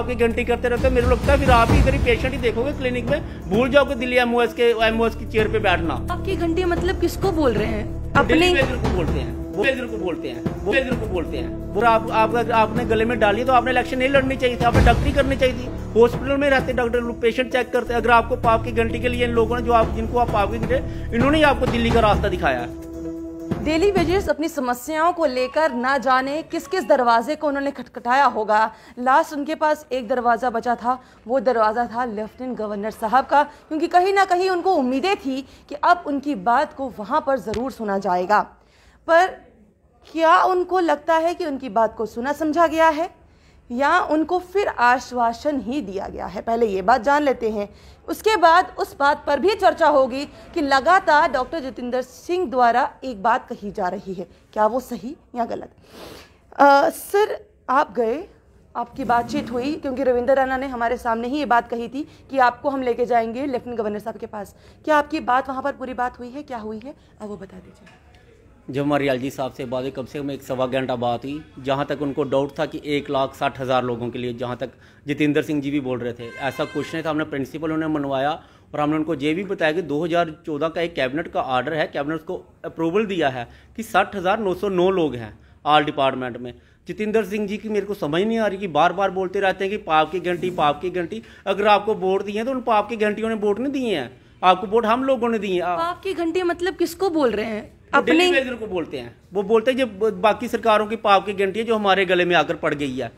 आपकी घंटी करते रहते हो मेरे लगता है फिर आप ही करीब पेशेंट ही देखोगे क्लिनिक में भूल जाओगे दिल्ली एमओएस के एमओएस की चेयर पे बैठना आपकी घंटी मतलब किसको बोल रहे हैं अपने को बोलते हैं वो को बोलते हैं वो को बोलते हैं वो आप, आप, आपने गले में डाली तो आपने इलेक्शन नहीं लड़नी चाहिए थी आपने डॉक्टरी करनी चाहिए थी हॉस्पिटल में रहते डॉक्टर पेशेंट चेक करते अगर आपको पाप की घंटी के लिए इन लोगों ने जो आप जिनको आप पाप की इन्होंने ही आपको दिल्ली का रास्ता दिखाया है डेली वेजेस अपनी समस्याओं को लेकर ना जाने किस किस दरवाजे को उन्होंने खटखटाया होगा लास्ट उनके पास एक दरवाज़ा बचा था वो दरवाज़ा था लेफ्टिनेंट गवर्नर साहब का क्योंकि कहीं ना कहीं उनको उम्मीदें थी कि अब उनकी बात को वहाँ पर ज़रूर सुना जाएगा पर क्या उनको लगता है कि उनकी बात को सुना समझा गया है या उनको फिर आश्वासन ही दिया गया है पहले ये बात जान लेते हैं उसके बाद उस बात पर भी चर्चा होगी कि लगातार डॉक्टर जितेंद्र सिंह द्वारा एक बात कही जा रही है क्या वो सही या गलत आ, सर आप गए आपकी बातचीत हुई क्योंकि रविंदर राणा ने हमारे सामने ही ये बात कही थी कि आपको हम लेके जाएंगे लेफ्टिनेंट गवर्नर साहब के पास क्या आपकी बात वहाँ पर पूरी बात हुई है क्या हुई है आप वो बता दीजिए जब हमारे जी साहब से बात कम से कम एक सवा घंटा बात हुई जहाँ तक उनको डाउट था कि एक लाख साठ हज़ार लोगों के लिए जहाँ तक जितेंद्र सिंह जी भी बोल रहे थे ऐसा कुछ नहीं था हमने प्रिंसिपल उन्हें मनवाया और हमने उनको ये भी बताया कि 2014 का एक कैबिनेट का आर्डर है कैबिनेट उसको अप्रूवल दिया है कि साठ हज़ार नौ सौ नौ लोग हैं आल डिपार्टमेंट में जितेंद्र सिंह जी की मेरे को समझ नहीं आ रही कि बार बार बोलते रहते हैं कि पाप की घंटी पाप की घंटी अगर आपको वोट दिए हैं तो उन पाप की घंटियों ने वोट नहीं दिए हैं आपको वोट हम लोगों ने दिए हैं पाप की घंटी मतलब किसको बोल रहे हैं अपने को बोलते हैं वो बोलते हैं जब बाकी सरकारों की पाप की गिनती है जो हमारे गले में आकर पड़ गई है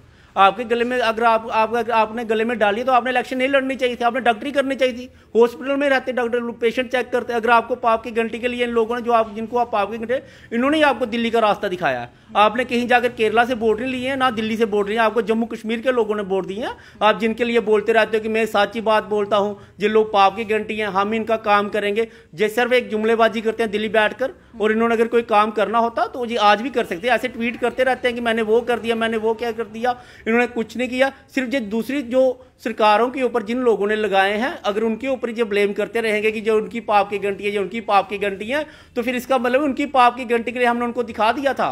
आपके गले में अगर आप, आप आपने गले में डाली तो आपने इलेक्शन नहीं लड़नी चाहिए थी आपने डॉक्टरी करनी चाहिए थी हॉस्पिटल में रहते डॉक्टर पेशेंट चेक करते अगर आपको पाप की घंटी के लिए इन लोगों ने जो आप जिनको आप पाप की घंटे इन्होंने ही आपको दिल्ली का रास्ता दिखाया है आपने कहीं जाकर केरला से वोट नहीं लिए हैं ना दिल्ली से वोट लिए आपको जम्मू कश्मीर के लोगों ने वोट दिए हैं आप जिनके लिए बोलते रहते हो कि मैं साची बात बोलता हूँ जिन लोग पाप की घंटी हैं हम इनका काम करेंगे जैसे सिर्फ एक जुमलेबाजी करते हैं दिल्ली बैठकर और इन्होंने अगर कोई काम करना होता तो जी आज भी कर सकते हैं ऐसे ट्वीट करते रहते हैं कि मैंने वो कर दिया मैंने वो क्या कर दिया इन्होंने कुछ नहीं किया सिर्फ जो दूसरी जो सरकारों के ऊपर जिन लोगों ने लगाए हैं अगर उनके ऊपर जो ब्लेम करते रहेंगे कि जो उनकी पाप की घंटी है जो उनकी पाप की घंटी है तो फिर इसका मतलब उनकी पाप की घंटी के लिए हमने उनको दिखा दिया था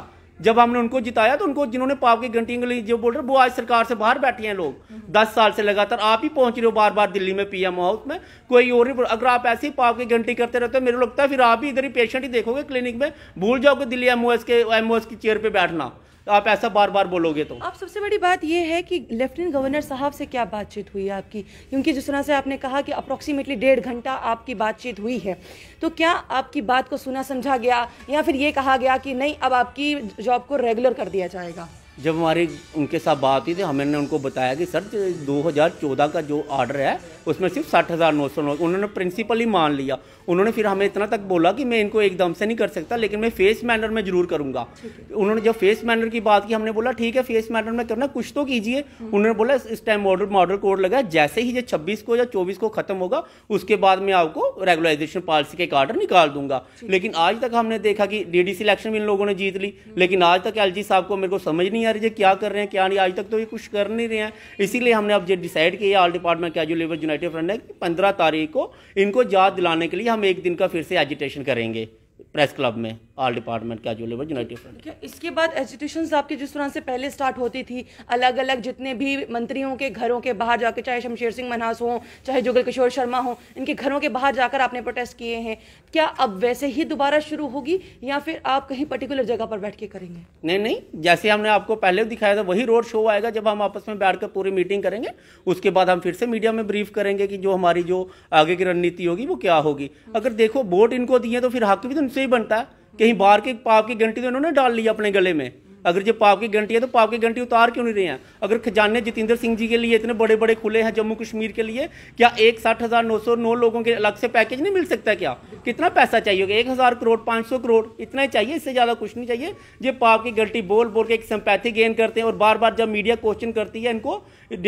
जब हमने उनको जिताया तो उनको जिन्होंने पाप की घंटी के लिए जो बोल रहे वो आज सरकार से बाहर बैठे हैं लोग हम्म। दस साल से लगातार आप ही पहुंच रहे हो बार बार दिल्ली में पीएम हाउस में कोई और ही अगर आप ऐसे ही पाप की घंटी करते रहते हो मेरे लगता है फिर आप ही इधर ही पेशेंट ही देखोगे क्लिनिक में भूल जाओगे दिल्ली एम के एम की चेयर पर बैठना आप ऐसा बार बार बोलोगे तो आप सबसे बड़ी बात यह है कि लेफ्टिनेंट गवर्नर साहब से क्या बातचीत हुई आपकी क्योंकि जिस तरह से आपने कहा कि अप्रॉक्सीमेटली डेढ़ घंटा आपकी बातचीत हुई है तो क्या आपकी बात को सुना समझा गया या फिर ये कहा गया कि नहीं अब आपकी जॉब को रेगुलर कर दिया जाएगा जब हमारी उनके साथ बात हुई तो हमने उनको बताया कि सर 2014 का जो ऑर्डर है उसमें सिर्फ साठ हज़ार नौ सौ नौ उन्होंने प्रिंसिपल ही मान लिया उन्होंने फिर हमें इतना तक बोला कि मैं इनको एकदम से नहीं कर सकता लेकिन मैं फेस मैनर में ज़रूर करूंगा उन्होंने जब फेस मैनर की बात की हमने बोला ठीक है फेस मैनर में करना कुछ तो कीजिए उन्होंने बोला इस टाइम मॉडल मॉडल कोड लगा जैसे ही ये छब्बीस को या चौबीस को ख़त्म होगा उसके बाद मैं आपको रेगुलाइजेशन पॉलिसी का एक आर्डर निकाल दूंगा लेकिन आज तक हमने देखा कि डी डी सिलेक्शन भी इन लोगों ने जीत ली लेकिन आज तक एल साहब को मेरे को समझ नहीं नहीं आ रही है क्या कर रहे हैं क्या नहीं आज तक तो ये कुछ कर नहीं रहे हैं इसीलिए हमने अब जो डिसाइड किया all department casual labour united front ने कि पंद्रह तारीख को इनको याद दिलाने के लिए हम एक दिन का फिर से एजिटेशन करेंगे प्रेस क्लब में ऑल डिपार्टमेंट के लेबर यूनाइटेड फ्रंट इसके बाद एजुटेशन आपकी जिस तरह से पहले स्टार्ट होती थी अलग अलग जितने भी मंत्रियों के घरों के बाहर जाकर चाहे शमशेर सिंह मनहास हों चाहे जुगल किशोर शर्मा हों इनके घरों के बाहर जाकर आपने प्रोटेस्ट किए हैं क्या अब वैसे ही दोबारा शुरू होगी या फिर आप कहीं पर्टिकुलर जगह पर बैठ के करेंगे नहीं नहीं जैसे हमने आपको पहले दिखाया था वही रोड शो आएगा जब हम आपस में बैठ पूरी मीटिंग करेंगे उसके बाद हम फिर से मीडिया में ब्रीफ करेंगे कि जो हमारी जो आगे की रणनीति होगी वो क्या होगी अगर देखो वोट इनको दिए तो फिर हक भी तो उनसे ही बनता है कहीं बाहर के पाप की घंटी तो इन्होंने डाल ली अपने गले में अगर जो पाप की घंटी है तो पाप की घंटी उतार क्यों नहीं रहे हैं अगर खजाने जितेंद्र सिंह जी के लिए इतने बड़े बड़े खुले हैं जम्मू कश्मीर के लिए क्या एक साठ हज़ार नौ सौ नौ लोगों के अलग से पैकेज नहीं मिल सकता क्या कितना पैसा चाहिए एक हज़ार करोड़ पाँच सौ करोड़ इतना ही चाहिए इससे ज़्यादा कुछ नहीं चाहिए ये पाप की घंटी बोल बोल के एक सम्पैथी गेन करते हैं और बार बार जब मीडिया क्वेश्चन करती है इनको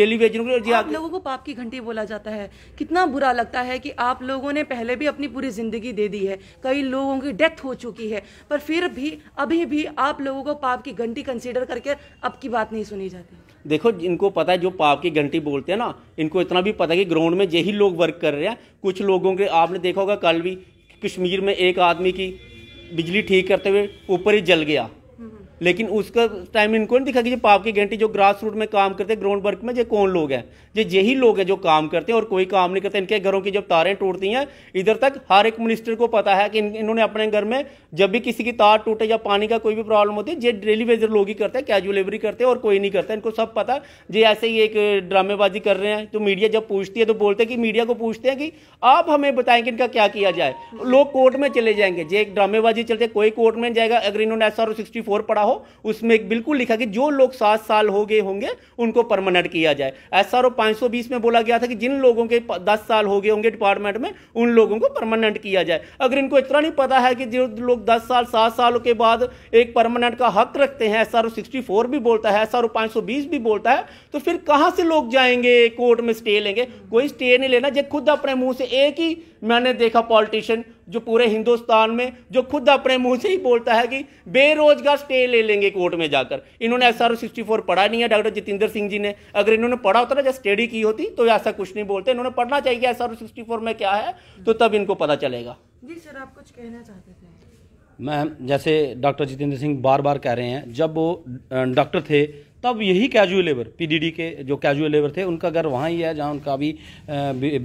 डेली वेजन लोगों को पाप की घंटी बोला जाता है कितना बुरा लगता है कि आप लोगों ने पहले भी अपनी पूरी ज़िंदगी दे दी है कई लोगों की डेथ हो चुकी है पर फिर भी अभी भी आप लोगों को पाप की घंटी कंसीडर करके अब की बात नहीं सुनी जाती देखो इनको पता है जो पाप की घंटी बोलते हैं ना इनको इतना भी पता है कि ग्राउंड में यही लोग वर्क कर रहे हैं कुछ लोगों के आपने देखा होगा कल भी कश्मीर में एक आदमी की बिजली ठीक करते हुए ऊपर ही जल गया लेकिन उसका टाइम इनको नहीं दिखा कि जो पाप की गारंटी जो ग्रास रूट में काम करते हैं ग्राउंड वर्क में ये कौन लोग हैं ये यही लोग हैं जो काम करते हैं और कोई काम नहीं करते इनके घरों की जब तारें टूटती हैं इधर तक हर एक मिनिस्टर को पता है कि इन, इन्होंने अपने घर में जब भी किसी की तार टूटे या पानी का कोई भी प्रॉब्लम होती है ये डेली वेजर लोग ही करते हैं कैजुअल लेबरी करते हैं और कोई नहीं करता इनको सब पता ये ऐसे ही एक ड्रामेबाजी कर रहे हैं तो मीडिया जब पूछती है तो बोलते हैं कि मीडिया को पूछते हैं कि आप हमें बताएं कि इनका क्या किया जाए लोग कोर्ट में चले जाएंगे जे एक ड्रामेबाजी चलते कोई कोर्ट में जाएगा अगर इन्होंने एस आर पढ़ा हो उसमें एक बिल्कुल लिखा कि जो लोग सात साल हो गए होंगे उनको परमानेंट किया जाए एस आर में बोला गया था कि जिन लोगों के दस साल हो गए होंगे डिपार्टमेंट में उन लोगों को परमानेंट किया जाए अगर इनको इतना नहीं पता है कि जो लोग दस साल सात साल के बाद एक परमानेंट का हक रखते हैं एस आर भी बोलता है एस आर भी बोलता है तो फिर कहाँ से लोग जाएंगे कोर्ट में स्टे लेंगे कोई स्टे नहीं लेना जब खुद अपने मुंह से एक ही मैंने देखा पॉलिटिशियन जो पूरे हिंदुस्तान में जो खुद अपने मुंह से ही बोलता है कि बेरोजगार स्टे ले लेंगे कोर्ट में जाकर इन्होंने एस आर सिक्सटी फोर पढ़ा नहीं है डॉक्टर जितेंद्र सिंह जी ने अगर इन्होंने पढ़ा होता ना जब स्टडी की होती तो ऐसा कुछ नहीं बोलते इन्होंने पढ़ना चाहिए एस आर सिक्सटी फोर में क्या है तो तब इनको पता चलेगा जी सर आप कुछ कहना चाहते थे मैम जैसे डॉक्टर जितेंद्र सिंह बार बार कह रहे हैं जब वो डॉक्टर थे तो अब यही कैजुअल लेबर पीडीडी के जो कैजुअल लेबर थे उनका घर वहाँ ही है जहाँ उनका अभी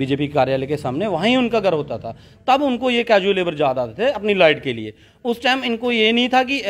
बीजेपी कार्यालय के सामने वहाँ ही उनका घर होता था तब उनको ये कैजुअल लेबर ज़्यादा थे अपनी लाइट के लिए उस टाइम इनको ये नहीं था कि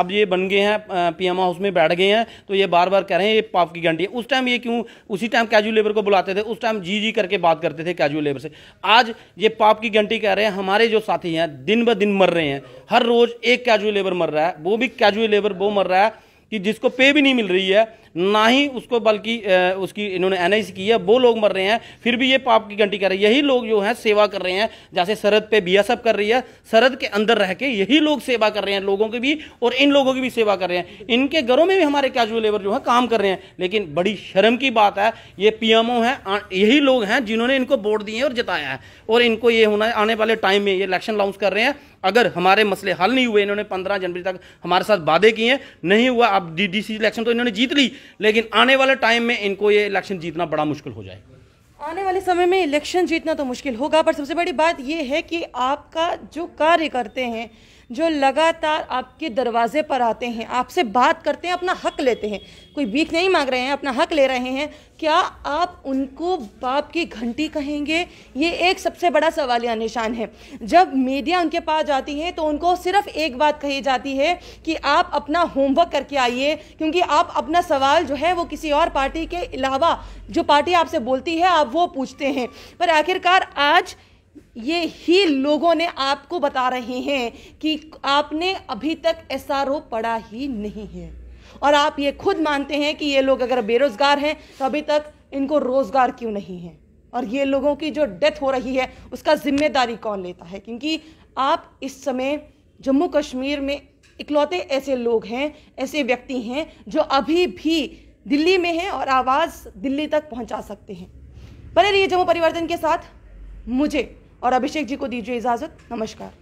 अब ये बन गए हैं पीएम हाउस में बैठ गए हैं तो ये बार बार कह रहे हैं ये पाप की घंटी है उस टाइम ये क्यों उसी टाइम कैजुअल लेबर को बुलाते थे उस टाइम जी जी करके बात करते थे कैजुअल लेबर से आज ये पाप की घंटी कह रहे हैं हमारे जो साथी हैं दिन ब दिन मर रहे हैं हर रोज एक कैजुअल लेबर मर रहा है वो भी कैजुअल लेबर वो मर रहा है कि जिसको पे भी नहीं मिल रही है ना ही उसको बल्कि उसकी इन्होंने एन की है वो लोग मर रहे हैं फिर भी ये पाप की घंटी कर रहे हैं यही लोग जो हैं सेवा कर रहे हैं जैसे सरहद पे बी कर रही है सरहद के अंदर रह के यही लोग सेवा कर रहे हैं लोगों की भी और इन लोगों की भी सेवा कर रहे हैं इनके घरों में भी हमारे कैजुअल लेबर जो है काम कर रहे हैं लेकिन बड़ी शर्म की बात है ये पी है यही लोग हैं जिन्होंने इनको वोट दिए और जताया है और इनको ये होना आने वाले टाइम में ये इलेक्शन लॉन्च कर रहे हैं अगर हमारे मसले हल नहीं हुए इन्होंने पंद्रह जनवरी तक हमारे साथ वादे किए नहीं हुआ अब डी डी सी इलेक्शन तो इन्होंने जीत ली लेकिन आने वाले टाइम में इनको ये इलेक्शन जीतना बड़ा मुश्किल हो जाएगा आने वाले समय में इलेक्शन जीतना तो मुश्किल होगा पर सबसे बड़ी बात यह है कि आपका जो कार्य करते हैं जो लगातार आपके दरवाजे पर आते हैं आपसे बात करते हैं अपना हक लेते हैं कोई भीख नहीं मांग रहे हैं अपना हक ले रहे हैं क्या आप उनको बाप की घंटी कहेंगे ये एक सबसे बड़ा सवालिया निशान है जब मीडिया उनके पास जाती है तो उनको सिर्फ एक बात कही जाती है कि आप अपना होमवर्क करके आइए क्योंकि आप अपना सवाल जो है वो किसी और पार्टी के अलावा जो पार्टी आपसे बोलती है आप वो पूछते हैं पर आखिरकार आज ये ही लोगों ने आपको बता रहे हैं कि आपने अभी तक एस आर ओ पढ़ा ही नहीं है और आप ये खुद मानते हैं कि ये लोग अगर बेरोज़गार हैं तो अभी तक इनको रोज़गार क्यों नहीं है और ये लोगों की जो डेथ हो रही है उसका जिम्मेदारी कौन लेता है क्योंकि आप इस समय जम्मू कश्मीर में इकलौते ऐसे लोग हैं ऐसे व्यक्ति हैं जो अभी भी दिल्ली में हैं और आवाज़ दिल्ली तक पहुंचा सकते हैं बने रहिए जम्मू परिवर्तन के साथ मुझे और अभिषेक जी को दीजिए इजाज़त नमस्कार